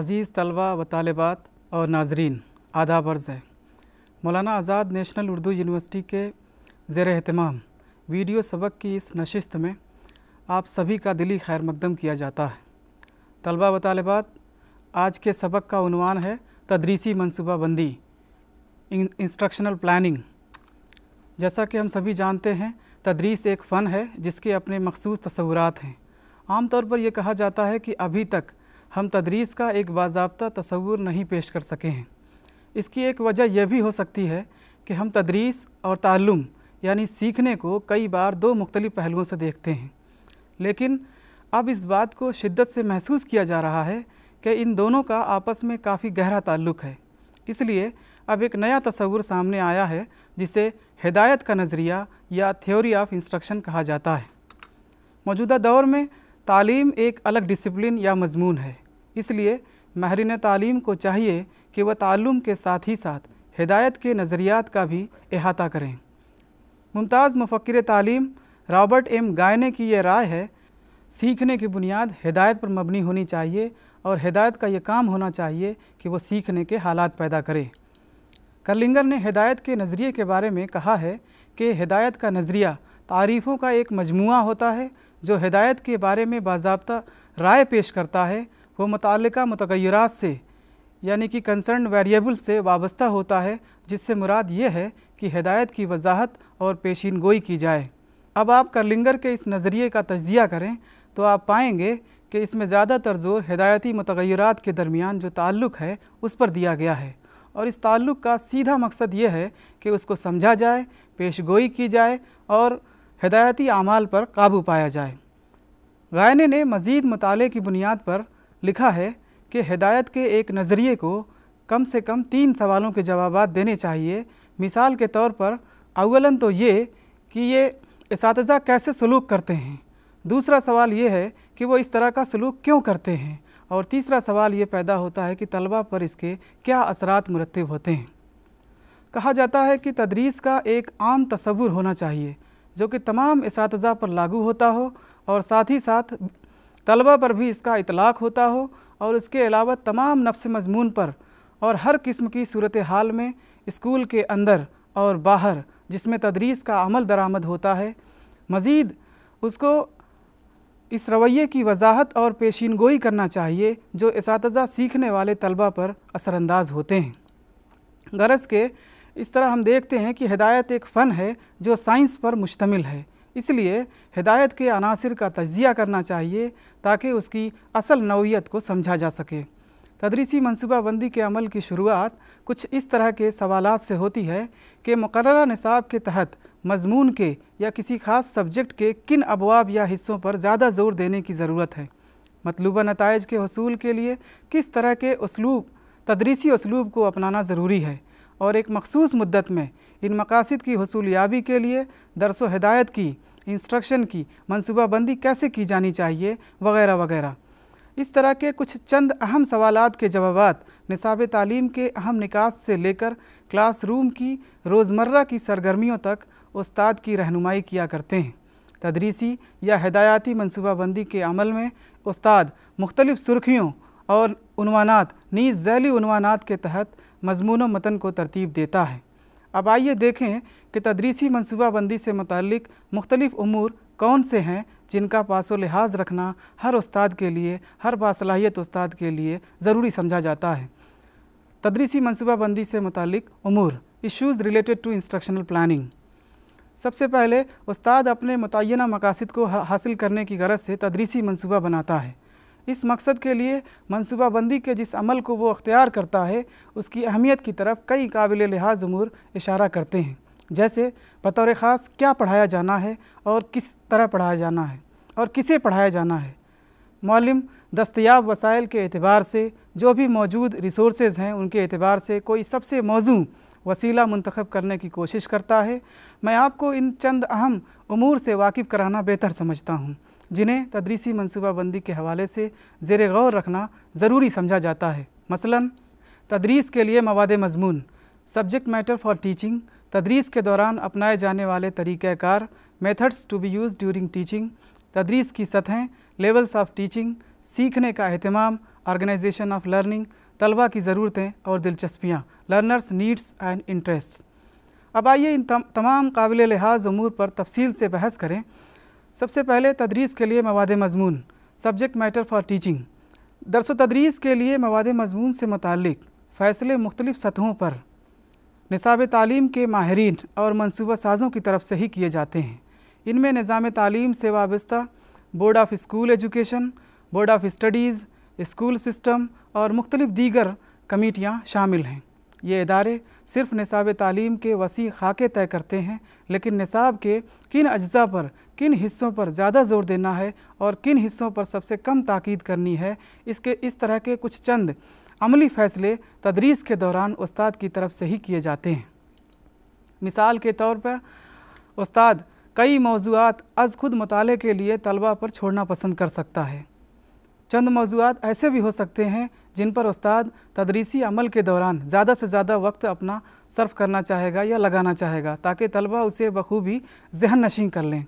अज़ीज़ तलबा व तालबात और नाजरीन आदा बर्ज है मौलाना आज़ाद नेशनल उर्दू यूनिवर्सिटी के ज़ेर अहतमाम वीडियो सबक की इस नशस्त में आप सभी का दिली खैर मकदम किया जाता है तलबा व तालबात आज के सबक का उनवान है तदरीसी मनसूबाबंदी इंस्ट्रक्शनल प्लानिंग जैसा कि हम सभी जानते हैं तदरीस एक फ़न है जिसके अपने मखसूस तस्वूरत हैं आमतौर पर यह कहा जाता है कि अभी तक हम तदरीस का एक बाबा तस्वूर नहीं पेश कर सके हैं इसकी एक वजह यह भी हो सकती है कि हम तदरीस और तालुम यानी सीखने को कई बार दो मुख्तलिफ़ पहलुओं से देखते हैं लेकिन अब इस बात को शिद्दत से महसूस किया जा रहा है कि इन दोनों का आपस में काफ़ी गहरा ताल्लुक़ है इसलिए अब एक नया तस्वूर सामने आया है जिसे हिदायत का नज़रिया या थ्योरी ऑफ इंस्ट्रक्शन कहा जाता है मौजूदा दौर में तालीम एक अलग डिसिप्लिन या मजमून है इसलिए माहरीन तालीम को चाहिए कि वह तालुम के साथ ही साथ हिदायत के नज़रियात का भी अहाता करें मुमताज़ मुफक्र तालीम रॉबर्ट एम गायने की यह राय है सीखने की बुनियाद हिदायत पर मबनी होनी चाहिए और हिदायत का यह काम होना चाहिए कि वह सीखने के हालात पैदा करे करलिंगर ने हिदायत के नज़रिए के बारे में कहा है कि हिदायत का नज़रिया तारीफ़ों का एक मजमू होता है जो हिदायत के बारे में बाबा राय पेश करता है वो मुतल मतगैरात से यानी कि कंसर्न वेरिएबल से वाबस्ता होता है जिससे मुराद ये है कि हदायत की वजाहत और पेशीन गोई की जाए अब आप करलिंगर के इस नज़रिए का तजिया करें तो आप पाएंगे कि इसमें ज़्यादातर जोर हदायती मतगैरात के दरमियान जो ताल्लुक़ है उस पर दिया गया है और इस ताल्लुक़ का सीधा मकसद ये है कि उसको समझा जाए पेश गोई की जाए और हदायती अमाल पर काबू पाया जाए गायने ने मज़ीद मताले की बुनियाद पर लिखा है कि हिदायत के एक नज़रिए को कम से कम तीन सवालों के जवाब देने चाहिए मिसाल के तौर पर अवलन तो ये कि ये इस कैसे सलूक करते हैं दूसरा सवाल ये है कि वो इस तरह का सलूक क्यों करते हैं और तीसरा सवाल ये पैदा होता है कि तलबा पर इसके क्या असरात मुरतब होते हैं कहा जाता है कि तदरीस का एक आम तस्वुर होना चाहिए जो कि तमाम इस पर लागू होता हो और साथ ही साथ तलबा पर भी इसका इतलाक़ होता हो और इसके अलावा तमाम नफ्स मजमून पर और हर किस्म की सूरत हाल में स्कूल के अंदर और बाहर जिसमें तदरीस का अमल दरामद होता है मज़ीद उसको इस रवैये की वजाहत और पेशीन गोई करना चाहिए जो इस सीखने वाले तलबा पर असरानंदाज होते हैं गरज के इस तरह हम देखते हैं कि हदायत एक फ़न है जो साइंस पर मुश्तमिल है इसलिए हिदायत के अनासर का तजिया करना चाहिए ताकि उसकी असल नौीयत को समझा जा सके तदरीसी मनसूबाबंदी के अमल की शुरुआत कुछ इस तरह के सवाल से होती है कि मुकर निसाब के तहत मजमून के या किसी खास सब्जेक्ट के किन अबवाब या हिस्सों पर ज़्यादा ज़ोर देने की ज़रूरत है मतलूबा नतज के हसूल के लिए किस तरह के उसलूब तदरीसी उसलूब को अपनाना ज़रूरी है और एक मखसूस मुद्दत में इन मकासद की हसूलियाबी के लिए दरस हदायत की इंस्ट्रक्शन की मनसूबाबंदी कैसे की जानी चाहिए वगैरह वगैरह इस तरह के कुछ चंद अहम सवाल के जवाब निसाब तलीम के अहम निकास से लेकर क्लासरूम की रोज़मर्रा की सरगर्मियों तक उस्ताद की रहनुमाई किया करते हैं तदरीसी या हदायती मनसूबाबंदी के अमल में उस्ताद मुख्तलिफ़ सुर्खियों और उनवानात नीज़ झैली के तहत मजमून मतन को तरतीब देता है अब आइए देखें कि तदरीसी मनसूबाबंदी से मतलब मुख्तलिफ़ अमूर कौन से हैं जिनका पासो लिहाज रखना हर उस्ताद के लिए हर बासलाहियत उस्ताद के लिए ज़रूरी समझा जाता है तदरीसी मनसूबाबंदी से मतलब अमूर issues related to instructional planning सबसे पहले उस्ताद अपने मुतना मकासद को हासिल करने की गरज से तदरीसी मनसूबा बनाता है इस मकसद के लिए मनसूबाबंदी के जिस अमल को वो अख्तियार करता है उसकी अहमियत की तरफ कई काबिल लिहाज अमूर इशारा करते हैं जैसे बतौर ख़ास क्या पढ़ाया जाना है और किस तरह पढ़ाया जाना है और किसे पढ़ाया जाना है मालम दस्तयाब वसाइल के अतबार से जो भी मौजूद रिसोर्सेज हैं उनके अतबार से कोई सबसे मौजू वसीला मंतखब करने की कोशिश करता है मैं आपको इन चंद अहम अमूर से वाकिफ़ कराना बेहतर समझता हूँ जिन्हें तदरीसी मनसूबाबंदी के हवाले से ज़ेर गौर रखना ज़रूरी समझा जाता है मसला तदरीस के लिए मवाद मजमून सब्जेक्ट मैटर फॉर टीचिंग तदरीस के दौरान अपनाए जाने वाले तरीक़ार methods to be use during teaching तदरीस की सतहें लेवल्स ऑफ टीचिंग सीखने का अहतमाम ऑर्गेनाइजेशन ऑफ लर्निंग तलबा की ज़रूरतें और दिलचस्पियाँ लर्नर्स नीड्स एंड इंटरेस्ट अब आइए इन तमाम काबिल लिहाज अमूर पर तफसील से बहस करें सबसे पहले तदरीस के लिए मवाद मजमून सब्जेक्ट मैटर फॉर टीचिंग दरस तदरीस के लिए मवाद मजमून से मतलब फ़ैसले मुख्तलिफ़ सतहों पर निसाब तालीम के माहरीन और मनसूबा साज़ों की तरफ से ही किए जाते हैं इनमें निज़ाम तालीम से वाबस्ता board of school education board of studies school system और मुख्तलिफ़ दीगर कमेटियाँ शामिल हैं ये इदारे सिर्फ निसाब तालीम के वसी खाके तय करते हैं लेकिन निसाब के किन अज्जा पर किन हिस्सों पर ज़्यादा जोर देना है और किन हिस्सों पर सबसे कम ताक़द करनी है इसके इस तरह के कुछ चंद अमली फ़ैसले तदरीस के दौरान उस्ताद की तरफ से ही किए जाते हैं मिसाल के तौर पर उस्ताद कई मौजूद अज खुद मताले के लिए तलबा पर छोड़ना पसंद कर सकता है चंद मौजूद ऐसे भी हो सकते हैं जिन पर उस्ताद तदरीसी अमल के दौरान ज़्यादा से ज़्यादा वक्त अपना सर्फ करना चाहेगा या लगाना चाहेगा ताकि तलबा उसे बखूबी जहन नशीन कर लें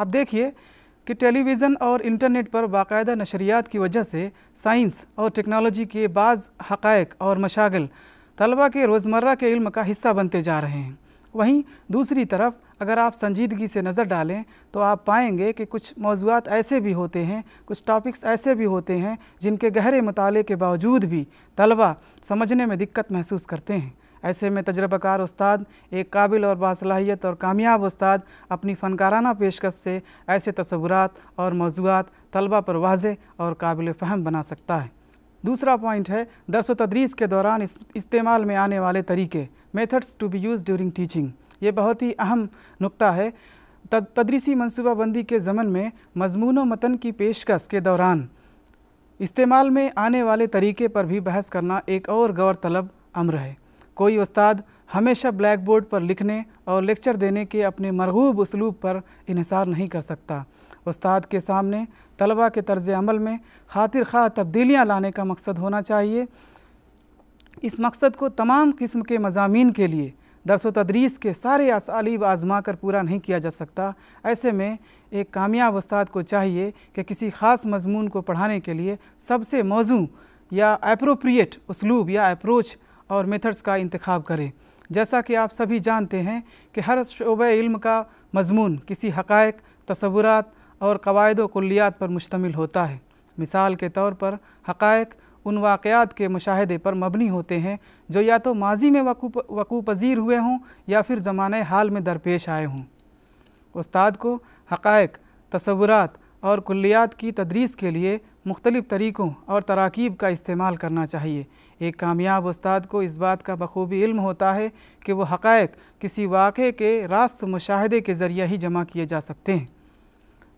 अब देखिए कि टेलीविज़न और इंटरनेट पर बाकायदा नशरियात की वजह से साइंस और टेक्नोलॉजी के बाज़ हक़ और मशागल तलबा के रोज़मर्रा के इल्म का हिस्सा बनते जा रहे हैं वहीं दूसरी तरफ अगर आप संजीदगी से नज़र डालें तो आप पाएंगे कि कुछ मौजूद ऐसे भी होते हैं कुछ टॉपिक्स ऐसे भी होते हैं जिनके गहरे मताले के बावजूद भी तलबा समझने में दिक्कत महसूस करते हैं ऐसे में तजर्बाकार उस्ताद एक काबिल और बासलाहियत और कामयाब उस्ताद अपनी फ़नकाराना पेशकश से ऐसे तस्वुरात और मौजूद तलबा पर वाजे और काबिल फ़हम बना सकता है दूसरा पॉइंट है दरस व तदरीस के दौरान इस, इस्तेमाल में आने वाले तरीके methods to be use during teaching ये बहुत ही अहम नुकता है तदरीसी मनसूबाबंदी के ज़मन में मजमून मतन की पेशकश के दौरान इस्तेमाल में आने वाले तरीके पर भी बहस करना एक और गौर तलब अम्र है कोई उस्ताद हमेशा ब्लैक बोर्ड पर लिखने और लेक्चर देने के अपने मरहूब उसलूब पर इसार नहीं कर सकता उस्ताद के सामने तलबा के तर्ज अमल में खातिर खा तब्दीलियाँ लाने का मकसद होना चाहिए इस मकसद को तमाम किस्म के मजामी के लिए दरस तदरीस के सारे असालीब आजमा कर पूरा नहीं किया जा सकता ऐसे में एक कामयाब उस्ताद को चाहिए कि किसी ख़ास मजमून को पढ़ाने के लिए सबसे मौजू या अप्रोप्रिएट उसलूब या अप्रोच और मेथड्स का इंतखब करें जैसा कि आप सभी जानते हैं कि हर शोब इल्म का मजमून किसी हकायक तस्वुरात और कवायद कलियात पर मुश्तमिल होता है मिसाल के तौर पर हकायक उन वाक़ात के मुशाहदे पर मबनी होते हैं जो या तो माजी में वकू वकू पजीर हुए हों या फिर ज़मान हाल में दरपेश आए हों उस्ताद को हकायक तस्वुरात और कलियात की तदरीस के लिए मुख्तलिफ़ तरीक़ों और तराकीब का इस्तेमाल करना चाहिए एक कामयाब उस्ताद को इस बात का बखूबी इल्म होता है कि वह हक़ किसी वाक़े के रास्त मुशाहदे के ज़रिए ही जमा किए जा सकते हैं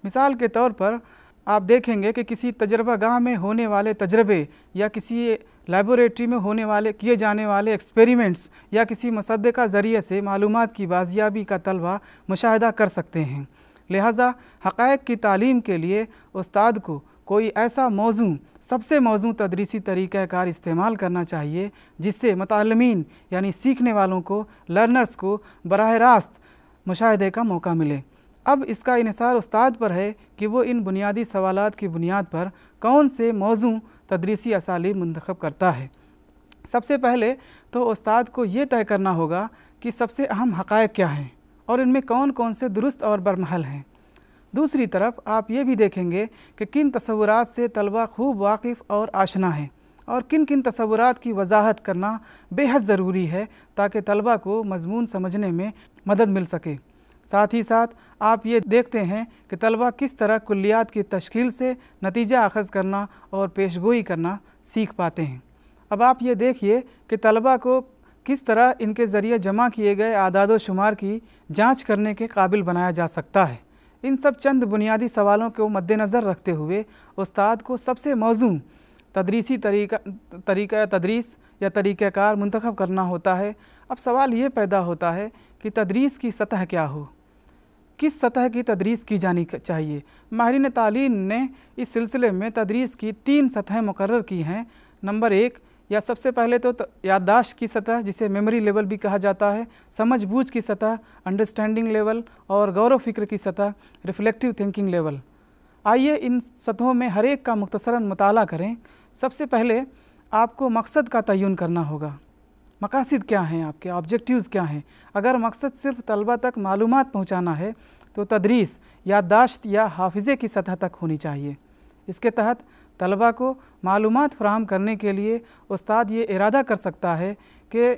मिसाल के तौर पर आप देखेंगे कि किसी तजर्बा गाह में होने वाले तजर्बे या किसी लेबोरेटरी में होने वाले किए जाने वाले एक्सपेरिमेंट्स या किसी मसद का ज़रिए से मालूम की बाजियाबी का तलबा मुशाह कर सकते हैं लिहाजा हक़ की तालीम के लिए उस्ताद को कोई ऐसा मौजू सबसे मौजू तदरीसी तरीक़ाकार इस्तेमाल करना चाहिए जिससे मतलमीन यानी सीखने वालों को लर्नर्स को बरह रास्त मुशाहे का मौका मिले अब इसका इसार उस्ताद पर है कि वो इन बुनियादी सवाल की बुनियाद पर कौन से मौजू तदरीसी असाली मंतखब करता है सबसे पहले तो उस्ताद को ये तय करना होगा कि सबसे अहम हक़ क्या हैं और इनमें कौन कौन से दुरुस्त और बरमहल हैं दूसरी तरफ आप ये भी देखेंगे कि किन तस्वुरात से तलबा खूब वाकिफ़ और आशना है और किन किन तस्वुरात की वजाहत करना बेहद ज़रूरी है ताकि तलबा को मजमून समझने में मदद मिल सके साथ ही साथ आप ये देखते हैं कि तलबा किस तरह कुल्लियात की तश्ील से नतीजा अखज़ करना और पेशगोई करना सीख पाते हैं अब आप ये देखिए कि तलबा को किस तरह इनके ज़रिए जमा किए गए आदाद शुमार की जाँच करने के काबिल बनाया जा सकता है इन सब चंद बुनियादी सवालों को मद्देनज़र रखते हुए उस्ताद को सबसे मौजू तदरीसी तरीका तरीका तदरीस या तरीक़ार मंतखब करना होता है अब सवाल ये पैदा होता है कि तदरीस की सतह क्या हो किस सतह की तदरीस की जानी चाहिए माहरीन तालीन ने इस सिलसिले में तदरीस की तीन सतहें मुकर की हैं नंबर एक या सबसे पहले तो, याददाश्त की सतह जिसे मेमोरी लेवल भी कहा जाता है समझबूझ की सतह अंडरस्टैंडिंग लेवल और गौरव फिक्र की सतह रिफ्लेक्टिव थिंकिंग लेवल आइए इन सतहों में हर एक का मुख्तसरा मताल करें सबसे पहले आपको मकसद का तयन करना होगा मकासद क्या हैं आपके ऑब्जेक्टिव्स क्या हैं अगर मकसद सिर्फ तलबा तक मालूम पहुँचाना है तो तदरीस याददाश्त या हाफिज़े की सतह तक होनी चाहिए इसके तहत तलबा को मालूम फ्राहम करने के लिए उस्ताद ये इरादा कर सकता है कि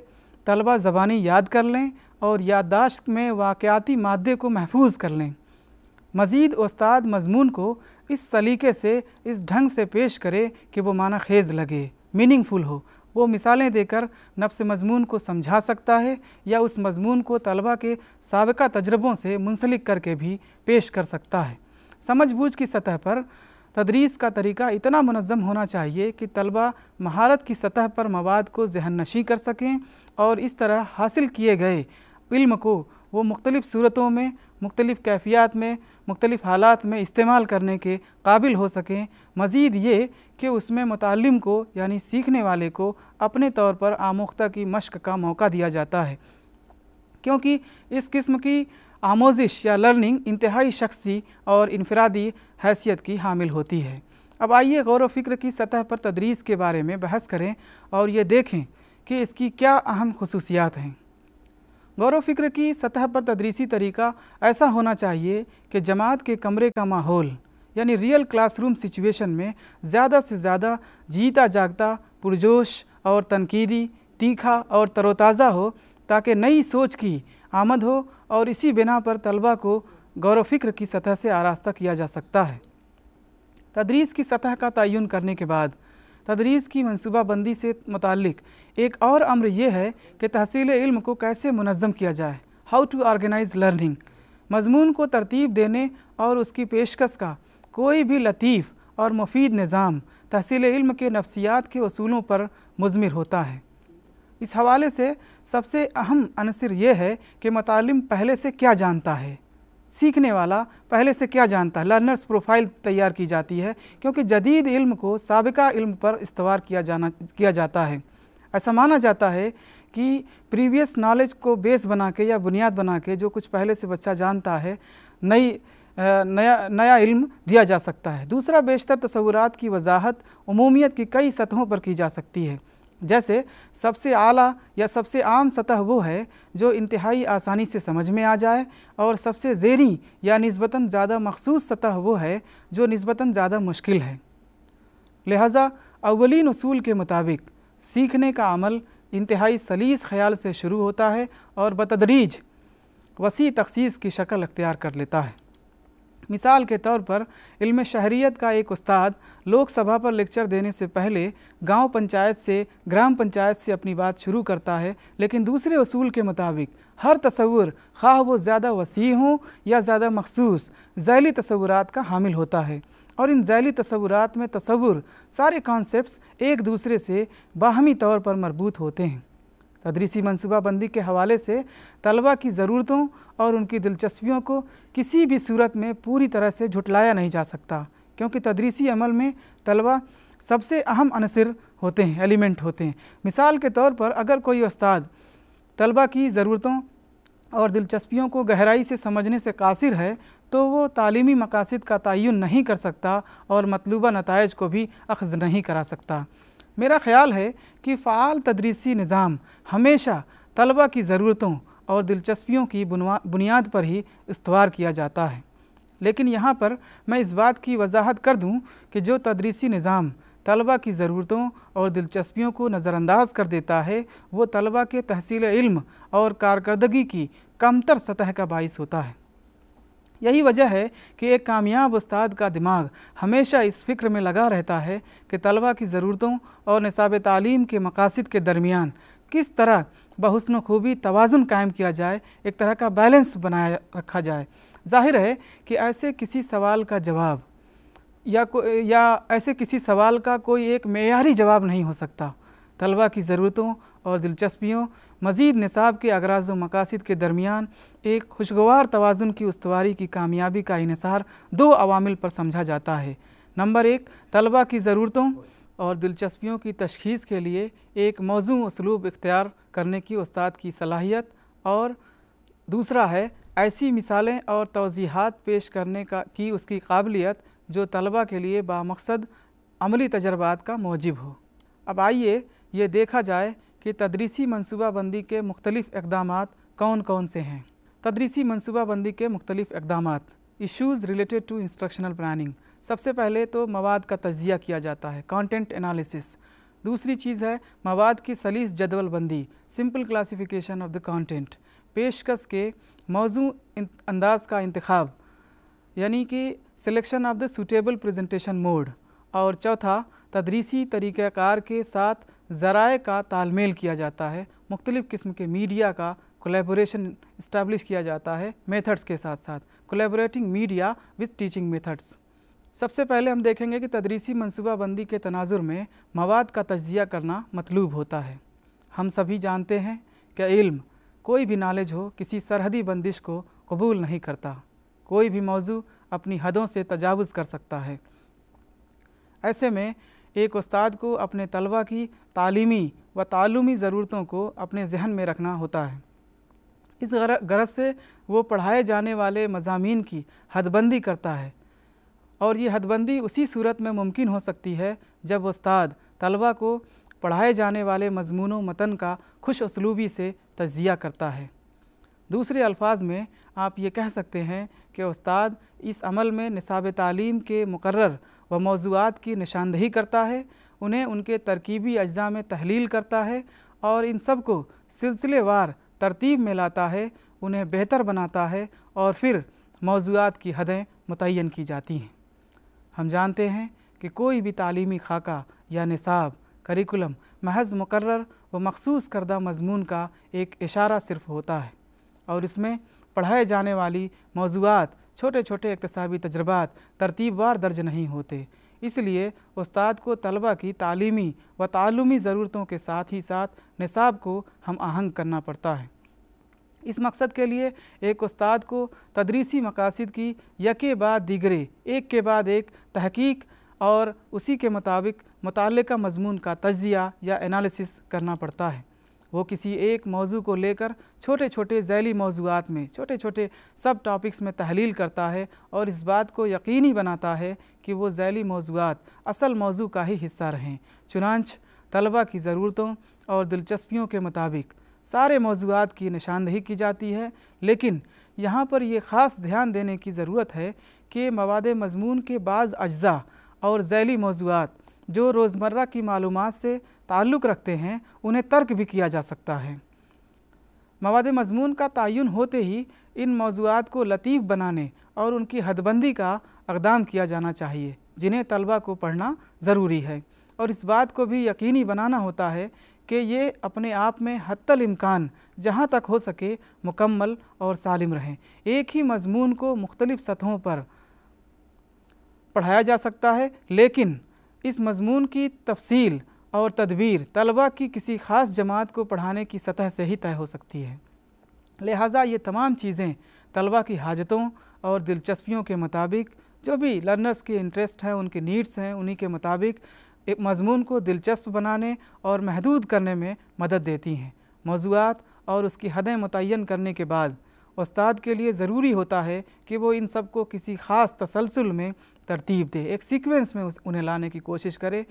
तलबा ज़बानी याद कर लें और याददाश्त में वाक़ाती मादे को महफूज कर लें मज़ीद उस्ताद मजमून को इस सलीके से इस ढंग से पेश करे कि वो माना खेज़ लगे मीनिंगफुल हो वो मिसालें देकर नफ्स मजमून को समझा सकता है या उस मजमून को तलबा के सबका तजर्बों से मुंसलिक करके भी पेश कर सकता है समझ बूझ की सतह पर तदरीस का तरीका इतना मनज़म होना चाहिए कि तलबा महारत की सतह पर मवाद को जहन नशी कर सकें और इस तरह हासिल किए गए इल्म को वो मुख्तलिफ़ सूरतों में मुख्तलिफ़ कैफियात में मुख्तलिफ़ हालात में इस्तेमाल करने के काबिल हो सकें मज़ीद ये कि उसमें मुतम को यानी सीखने वाले को अपने तौर पर आमोख्ता की मश्क का मौका दिया जाता है क्योंकि इस किस्म की आमोजिश या लर्निंग इंतहाई शख्सी और इनफरादी हैसियत की हामिल होती है अब आइए गौर फिक्र की सतह पर तदरीस के बारे में बहस करें और ये देखें कि इसकी क्या अहम खसूसियात हैं गौर फिक्र की सतह पर तदरीसी तरीका ऐसा होना चाहिए कि जमात के कमरे का माहौल यानी रियल क्लासरूम सिचुएशन में ज़्यादा से ज़्यादा जीता जागता पुरजोश और तनकीदी तीखा और तरोताज़ा हो ताकि नई सोच की आमद हो और इसी बिना पर तलबा को गौर फिक्र की सतह से आरास्ता किया जा सकता है तदरीस की सतह का तयन करने के बाद तदरीस की मनसूबाबंदी से मतलब एक और अम्र यह है कि तहसील इल्म को कैसे मनज़म किया जाए हाउ टू आर्गेनाइज़ लर्निंग मजमून को तरतीब देने और उसकी पेशकश का कोई भी लतीफ़ और मुफीद निज़ाम तहसील इल्म के नफसियात के असूलों पर मजमर होता है इस हवाले से सबसे अहम अनसर ये है कि मतलब पहले से क्या जानता है सीखने वाला पहले से क्या जानता है लर्नर्स प्रोफाइल तैयार की जाती है क्योंकि जदीद इल्म को सबका इल्म पर इस्तवार किया जाना किया जाता है ऐसा माना जाता है कि प्रीवियस नॉलेज को बेस बना के या बुनियाद बना के जो कुछ पहले से बच्चा जानता है नई नया नया इल्म दिया जा सकता है दूसरा बेशतर तस्वूर की वजाहत अमूमियत की कई सतहों पर की जा सकती है जैसे सबसे आला या सबसे आम सतह वो है जो इंतहाई आसानी से समझ में आ जाए और सबसे जेरी या नस्बता ज़्यादा मखसूस सतह वो है जो नस्बता ज़्यादा मुश्किल है लिहाजा अवलिन असूल के मुताबिक सीखने का अमल इंतहाई सलीस ख्याल से शुरू होता है और बतदरीज वसी तखसीस की शक्ल अख्तियार कर लेता है मिसाल के तौर पर इल्म शहरीत का एक उस्ताद लोकसभा पर लेक्चर देने से पहले गांव पंचायत से ग्राम पंचायत से अपनी बात शुरू करता है लेकिन दूसरे असूल के मुताबिक हर तस्वुर खा वो ज़्यादा वसी हों या ज़्यादा मखसूस जैली तस्वुरात का हामिल होता है और इन जैली तस्वुरात में तस्वुर सारे कॉन्सेप्ट एक दूसरे से बाहमी तौर पर मरबूत होते हैं तदरीसी मनसूबाबंदी के हवाले से तलबा की ज़रूरतों और उनकी दिलचस्पियों को किसी भी सूरत में पूरी तरह से झुटलाया नहीं जा सकता क्योंकि तदरीसी अमल में तलबा सबसे अहम अनसर होते हैं एलिमेंट होते हैं मिसाल के तौर पर अगर कोई उस्ताद तलबा की ज़रूरतों और दिलचस्पियों को गहराई से समझने से कासिर है तो वो तालीमी मकासद का तयन नहीं कर सकता और मतलूबा नतज को भी अखज़ नहीं करा सकता मेरा ख्याल है कि फ़ाल तदरीसी निज़ाम हमेशा तलबा की ज़रूरतों और दिलचस्पियों की बुनियाद पर ही इस्तवार किया जाता है लेकिन यहाँ पर मैं इस बात की वजाहत कर दूँ कि जो तदरीसी निज़ाम तलबा की ज़रूरतों और दिलचस्पियों को नज़रअंदाज कर देता है वो तलबा के तहसील इल्म और कारकर्दगी की कमतर सतह का बायस होता है यही वजह है कि एक कामयाब उस्ताद का दिमाग हमेशा इस फिक्र में लगा रहता है कि तलबा की ज़रूरतों और निसाब तालीम के मकासद के दरमियान किस तरह बहसन खूबी तोज़ुन कायम किया जाए एक तरह का बैलेंस बनाया रखा जाए जाहिर है कि ऐसे किसी सवाल का जवाब या को या ऐसे किसी सवाल का कोई एक मैारी जवाब नहीं हो सकता तलबा की ज़रूरतों और दिलचस्पियों मज़ीद निसाब के अगराज व मकासद के दरमियान एक खुशगवार तोज़ुन की उसवारी की कामयाबी का इसार दो अवामिल पर समझा जाता है नंबर एक तलबा की ज़रूरतों और दिलचस्पियों की तशखीस के लिए एक मौजू उसलूब इख्तियार करने की उस्ताद की सलाहियत और दूसरा है ऐसी मिसालें और तोज़ीहत पेश करने का की उसकी काबिलियत जो तलबा के लिए बामकसद अमली तजर्बात का मौजब हो अब आइए ये देखा जाए कि तदरीसी मनसूबाबंदी के मुख्तलिफ इकदाम कौन कौन से हैं तदरीसी मनसूबाबंदी के मुख्तलिफ इकदाम issues related to instructional planning सबसे पहले तो मवाद का तजिया किया जाता है कॉन्टेंट एनालिसिस दूसरी चीज़ है मवाद की सलीस जदवलबंदी simple classification of the content पेशकश के मौजू अंदाज का इंतखब यानी कि selection of the suitable presentation mode और चौथा तदरीसी तरीक़ार के साथ ज़राए का तालमेल किया जाता है मुख्तलिफ़ किस्म के मीडिया का कोलेबोरेशन इस्टेब्लिश किया जाता है मेथड्स के साथ साथ collaborating media with teaching methods सबसे पहले हम देखेंगे कि तदरीसी मनसूबाबंदी के तनाजुर में मवाद का तजिया करना मतलूब होता है हम सभी जानते हैं कि इल्म कोई भी नॉलेज हो किसी सरहदी बंदिश को कबूल नहीं करता कोई भी मौजू अपनी हदों से तजावज़ कर सकता है ऐसे में एक उस्ताद को अपने तलबा की तालीमी व तालुमी ज़रूरतों को अपने जहन में रखना होता है इस गरज से वो पढ़ाए जाने वाले मजामी की हदबंदी करता है और ये हदबंदी उसी सूरत में मुमकिन हो सकती है जब उस्ताद तलबा को पढ़ाए जाने वाले मजमून मतन का खुश उसलूबी से तजिया करता है दूसरे अल्फाज में आप ये कह सकते हैं कि उस्ताद इस अमल में निसाब तालीम के मुकर व मौजूद की निशानदही करता है उन्हें उनके तरकीबी अज्जा में तहलील करता है और इन सब को सिलसिलेवार तरतीब में लाता है उन्हें बेहतर बनाता है और फिर मौजूद की हदें मुतन की जाती हैं हम जानते हैं कि कोई भी तालीमी खाका या निसाब करिकुलम महज मुकर व मखसूस करदा मजमून का एक इशारा सिर्फ होता है और इसमें पढ़ाए जाने वाली मौजूद छोटे छोटे इकतसाबी तजर्बात तरतीबवार दर्ज नहीं होते इसलिए उस्ताद को तलबा की तालीमी व तालुमी ज़रूरतों के साथ ही साथ निसाब को हम आहंग करना पड़ता है इस मकसद के लिए एक उस्ताद को तदरीसी मकासद की यके बाद दिगरे एक के बाद एक तहकीक और उसी के मुताबिक मुतल मजमून का तजिया या एनालिसिस करना पड़ता है वो किसी एक मौजू को लेकर छोटे छोटे झैली मौजूद में छोटे छोटे सब टॉपिक्स में तहलील करता है और इस बात को यकीनी बनाता है कि वो जैली मौजूद असल मौजू का ही हिस्सा रहें चुनाच तलबा की ज़रूरतों और दिलचस्पियों के मुताबिक सारे मौजूद की निशानदही की जाती है लेकिन यहाँ पर यह ख़ास ध्यान देने की ज़रूरत है कि मवाद मजमून के बाज़ अज्जा और जैली मौजूद जो रोज़मर्रा की मालूम से ताल्लुक़ रखते हैं उन्हें तर्क भी किया जा सकता है मवाद मजमून का तयन होते ही इन मौजूद को लतीफ़ बनाने और उनकी हदबंदी का अकदाम किया जाना चाहिए जिन्हें तलबा को पढ़ना ज़रूरी है और इस बात को भी यकीनी बनाना होता है कि ये अपने आप में हतलमकान जहाँ तक हो सके मुकम्मल और सालिम रहें एक ही मजमून को मुख्तलिफ़ सतहों पर पढ़ाया जा सकता है लेकिन इस मजमून की तफसील और तदबीर तलबा की किसी ख़ास जमात को पढ़ाने की सतह से ही तय हो सकती है लिहाजा ये तमाम चीज़ें तलबा की हाजतों और दिलचस्पियों के मुताबिक जो भी लर्नर्स के इंटरेस्ट हैं उनके नीड्स हैं उन्हीं के मुताबिक मजमून को दिलचस्प बनाने और महदूद करने में मदद देती हैं मौजूद और उसकी हदें मुतन करने के बाद उस्ताद के लिए ज़रूरी होता है कि वो इन सब को किसी ख़ास तसलसल में तरतीब दे एक सीक्वेंस में उन्हें लाने की कोशिश करे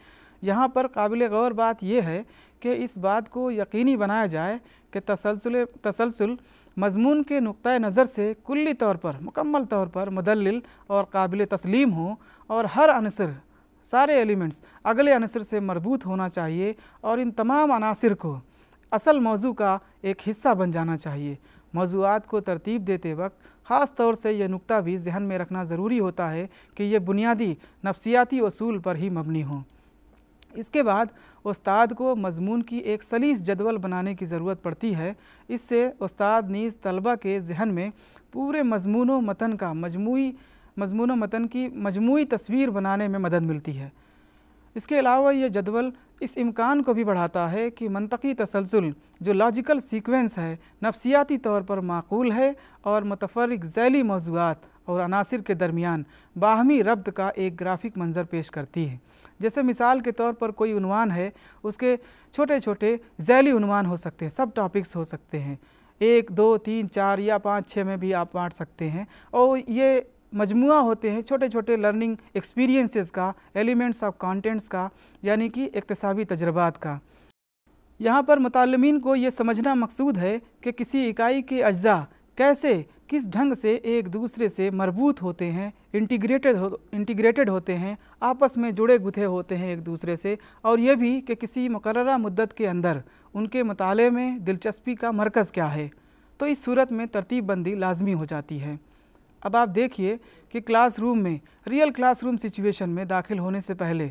यहाँ पर काबिल गौर बात यह है कि इस बात को यकीनी बनाया जाए कि तसलसल तसलसल मजमून के नुक़ नज़र से कुल्ली तौर पर मुकम्मल तौर पर मदलिल और काबिल तस्लीम हो और हर अनसर सारे एलिमेंट्स अगले अनसर से मरबूत होना चाहिए और इन तमाम अनासर को असल मौजू का एक हिस्सा बन जाना चाहिए मौजूद को तरतीब देते वक्त ख़ास तौर से यह नुकता भी जहन में रखना ज़रूरी होता है कि यह बुनियादी नफसियाती असूल पर ही मबनी हो इसके बाद उस्ताद को मजमून की एक सलीस जदवल बनाने की ज़रूरत पड़ती है इससे उस्ताद नीज़ तलबा के जहन में पूरे मजमून मतन का मजमू मजमून मतन की मजमू तस्वीर बनाने में मदद मिलती है इसके अलावा ये जदवल इस इम्कान को भी बढ़ाता है कि मनतकी तसलसल जो लॉजिकल सीक्वेंस है नफसियाती तौर पर माकूल है और मतफरक झैली मौजूद और अनासर के दरमियान बाहमी रब्त का एक ग्राफिक मंजर पेश करती है जैसे मिसाल के तौर पर कोई उनवान है उसके छोटे छोटे झैली उनवान हो सकते हैं सब टॉपिक्स हो सकते हैं एक दो तीन चार या पाँच छः में भी आप बांट सकते हैं और ये मजमुआ होते हैं छोटे छोटे लर्निंग एक्सपीरियंसेस का एलिमेंट्स ऑफ कंटेंट्स का यानी कि इकतसाबी तजर्बात का यहाँ पर मतलमिन को ये समझना मकसूद है कि किसी इकाई के अज्जा कैसे किस ढंग से एक दूसरे से मरबूत होते हैं इंटीग्रेटेड हो इंटीग्रेटेड होते हैं आपस में जुड़े गुथे होते हैं एक दूसरे से और यह भी कि किसी मकर मुद्दत के अंदर उनके मताले में दिलचस्पी का मरकज़ क्या है तो इस सूरत में तरतीब बंदी लाजमी हो जाती है अब आप देखिए कि क्लासरूम में रियल क्लासरूम सिचुएशन में दाखिल होने से पहले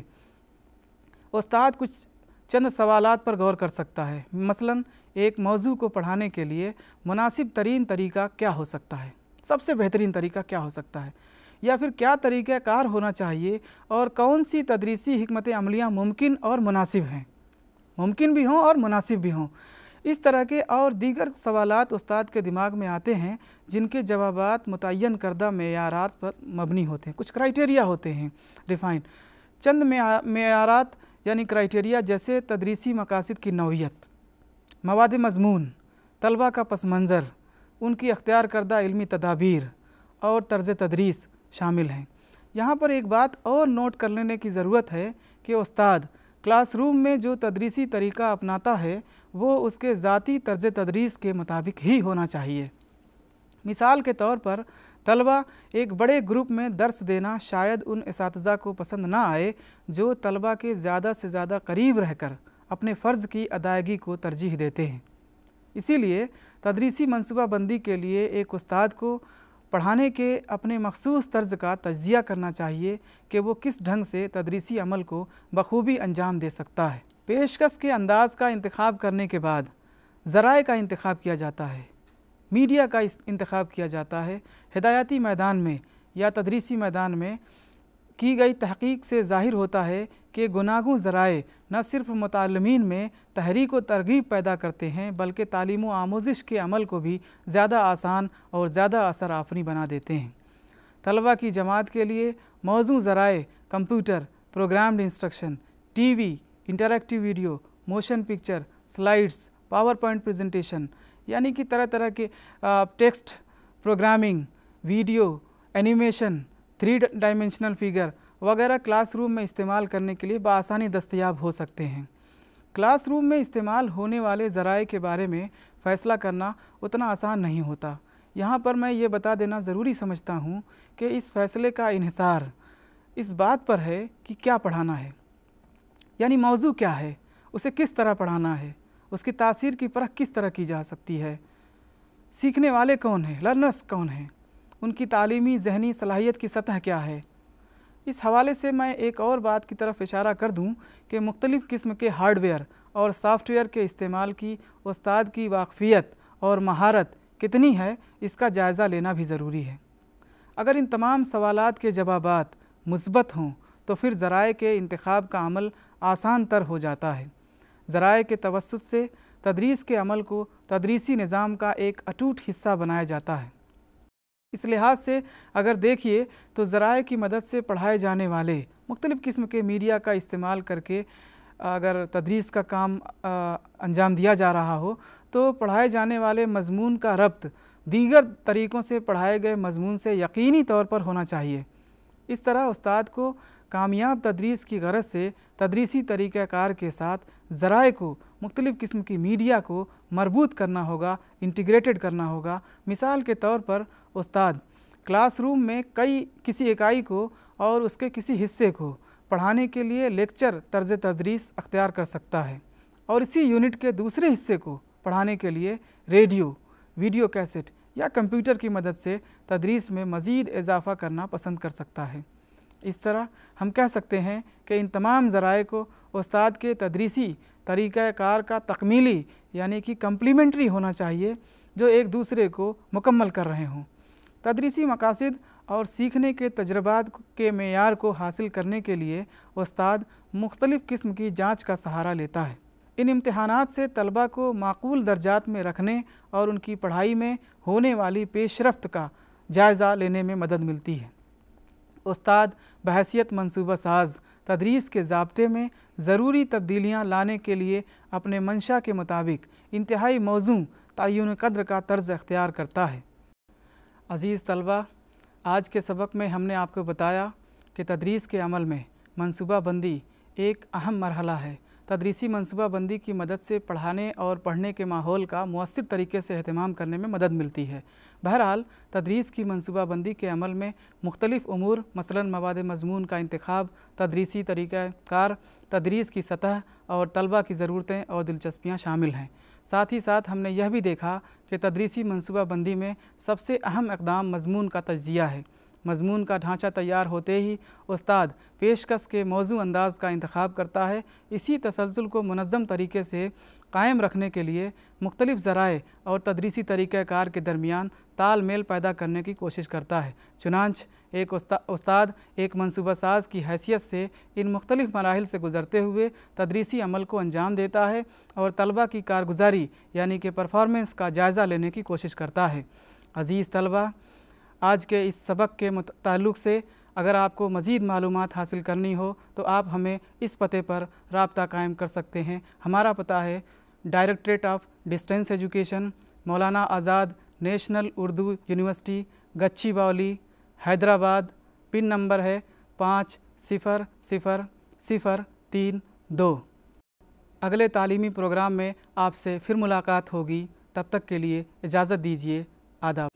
उस्ताद कुछ चंद सवाल पर गौर कर सकता है मसलन एक मौजू को पढ़ाने के लिए मुनासिब तरीन तरीका क्या हो सकता है सबसे बेहतरीन तरीका क्या हो सकता है या फिर क्या तरीक़ाकार होना चाहिए और कौन सी तदरीसी हमत अमलियाँ मुमकिन और मुनासिब हैं मुमकिन भी हों और मुनासिब भी हों इस तरह के और दीगर सवाल उस्ताद के दिमाग में आते हैं जिनके जवाब मुतन करदा मैारात पर मबनी होते हैं कुछ क्राइटेरिया होते हैं रिफाइन चंद मैारात यानी क्राइटेरिया जैसे तदरीसी मकासद की नौीयत मवाद मजमून तलबा का पस मंज़र उनकी अख्तियार करदा इलमी तदाबीर और तर्ज तदरीस शामिल हैं यहाँ पर एक बात और नोट कर लेने की ज़रूरत है कि उस्ताद क्लासरूम में जो तदरीसी तरीका अपनाता है वो उसके ज़ाती तर्ज तदरीस के मुताबिक ही होना चाहिए मिसाल के तौर पर तलबा एक बड़े ग्रुप में दर्स देना शायद उन इस को पसंद ना आए जो तलबा के ज़्यादा से ज़्यादा करीब रहकर अपने फ़र्ज़ की अदायगी को तरजीह देते हैं इसीलिए तदरीसी मनसूबाबंदी के लिए एक उस्ताद को पढ़ाने के अपने मखसूस तर्ज का तजिया करना चाहिए कि वो किस ढंग से तदरीसी अमल को बखूबी अंजाम दे सकता है पेशकश के अंदाज का इंतखब करने के बाद ज़राए का इंतखब किया जाता है मीडिया का इंतखब किया जाता है हिदायती मैदान में या तदरीसी मैदान में की गई तहकीक से जाहिर होता है कि गुनागों ज़राए न सिर्फ मतलमीन में तहरीक व तरगीब पैदा करते हैं बल्कि तालीम आमोज़िश के अमल को भी ज़्यादा आसान और ज़्यादा असर आफनी बना देते हैं तलबा की जमात के लिए मौजू ज़राए computer programmed instruction T V interactive video motion picture slides PowerPoint presentation यानी कि तरह तरह के text programming video animation three dimensional figure वगैरह क्लासरूम में इस्तेमाल करने के लिए बसानी दस्तियाब हो सकते हैं क्लासरूम में इस्तेमाल होने वाले ज़राए के बारे में फ़ैसला करना उतना आसान नहीं होता यहाँ पर मैं ये बता देना ज़रूरी समझता हूँ कि इस फैसले का इहसार इस बात पर है कि क्या पढ़ाना है यानी मौजू क्या है उसे किस तरह पढ़ाना है उसकी तासीर की परख किस तरह की जा सकती है सीखने वाले कौन हैं लर्नर्स कौन हैं उनकी तालीमी जहनी सलाहियत की सतह क्या है इस हवाले से मैं एक और बात की तरफ इशारा कर दूं कि मुख्तलिफ़ किस्म के हार्डवेयर और सॉफ्टवेयर के इस्तेमाल की उस्ताद की वाकफ़ियत और महारत कितनी है इसका जायज़ा लेना भी ज़रूरी है अगर इन तमाम सवालत के जवाब मुसबत हों तो फिर ज़राए के इंतखब का अमल आसान तर हो जाता है ज़राए के तवसत से तदरीस के अमल को तदरीसी निज़ाम का एक अटूट हिस्सा बनाया जाता है इस लिहाज से अगर देखिए तो ज़रा की मदद से पढ़ाए जाने वाले मुख्तलिफ़ किस्म के मीडिया का इस्तेमाल करके अगर तदरीस का काम अंजाम दिया जा रहा हो तो पढ़ाए जाने वाले मजमून का रब्त दीगर तरीक़ों से पढ़ाए गए मजमून से यकीनी तौर पर होना चाहिए इस तरह उस्ताद को कामयाब तदरीस की गरज से तदरीसी तरीक़ाकार के साथ ज़राए को मुख्तलिफ़ किस्म की मीडिया को मरबूत करना होगा इंटीग्रेटेड करना होगा मिसाल के तौर पर उस्ताद क्लासरूम में कई किसी इकाई को और उसके किसी हिस्से को पढ़ाने के लिए लेक्चर तर्ज तदरीस अख्तियार कर सकता है और इसी यूनिट के दूसरे हिस्से को पढ़ाने के लिए रेडियो वीडियो कैसेट या कंप्यूटर की मदद से तदरीस में मज़ीद इजाफा करना पसंद कर सकता है इस तरह हम कह सकते हैं कि इन तमाम ज़राए को उस्ताद के तदरीसी तरीक़ाकार का तकमीली यानी कि कम्प्लीमेंट्री होना चाहिए जो एक दूसरे को मुकम्मल कर रहे हों तदरीसी मकासद और सीखने के तजर्बात के मैार को हासिल करने के लिए उस्ताद मुख्तलिफ़ किस्म की जाँच का सहारा लेता है इन इम्तहान से तलबा को माकूल दर्जात में रखने और उनकी पढ़ाई में होने वाली पेशरफ्त का जायज़ा लेने में मदद मिलती है उस्ताद बहसीत मनसूबा साज तदरीस के जबते में ज़रूरी तब्दीलियाँ लाने के लिए अपने मंशा के मुताबिक इंतहाई मौजू तयन कदर का तर्ज अख्तियार करता है अज़ीज़ तलबा आज के सबक में हमने आपको बताया कि तदरीस के अमल में मनसूबाबंदी एक अहम मरहला है तदरीसी मनसूबाबंदी की मदद से पढ़ाने और पढ़ने के माहौल का मौसर तरीके से अहतमाम करने में मदद मिलती है बहरहाल तदरीस की मनसूबाबंदी के अमल में मुख्तलिफ़ अमूर मसला मवाद मजमून का इंतखब तदरीसी तरीक़ार तदरीस की सतह और तलबा की ज़रूरतें और दिलचस्पियाँ शामिल हैं साथ ही साथ हमने यह भी देखा कि तदरीसी मनसूबाबंदी में सबसे अहम इकदाम मजमून का तजिया है मजमून का ढांचा तैयार होते ही उस्ताद पेशकश के मौजू अंदाज का इंतखब करता है इसी तसलसल को मनज़म तरीके से कायम रखने के लिए मुख्तलिफ़ ज़राए और तदरीसी तरीक़ार के दरमियान तालमेल पैदा करने की कोशिश करता है चुनाच एक उस्ता, उस्ताद एक मनसूबा साज की हैसियत से इन मुख्तलिफ़ मराहल से गुज़रते हुए तदरीसी अमल को अंजाम देता है और तलबा की कारगुजारी यानी कि परफॉर्मेंस का जायज़ा लेने की कोशिश करता है अज़ीज़ तलबा आज के इस सबक के ताल्लुक़ से अगर आपको मज़ीद मालूम हासिल करनी हो तो आप हमें इस पते पर रबता कायम कर सकते हैं हमारा पता है directorate of distance education Maulana Azad National Urdu University Gachi Bowli Hyderabad pin number है पाँच सिफ़र सिफ़र सिफ़र तीन दो अगले तालीमी प्रोग्राम में आपसे फिर मुलाकात होगी तब तक के लिए इजाज़त दीजिए आदाब